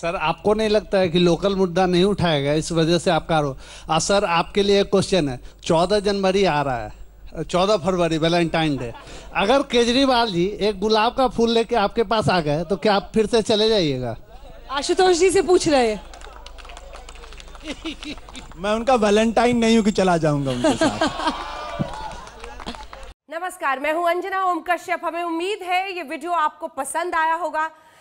sir आपको नहीं लगता है कि लोकल मुद्दा नहीं उठाएगा इस वजह से आपका आरोप सर आपके लिए एक क्वेश्चन है चौदह जनवरी आ रहा है चौदह फरवरी वैलेंटाइन डे अगर केजरीवाल जी एक गुलाब का फूल लेके आपके पास आ गए तो क्या आप फिर से चले जाइएगा आशुतोष जी से पूछ रहे हैं मैं उनका वैलेंटाइन नहीं हूँ कि चला जाऊंगा उनके साथ नमस्कार मैं हूँ अंजना ओम कश्यप हमें उम्मीद है ये वीडियो आपको पसंद आया होगा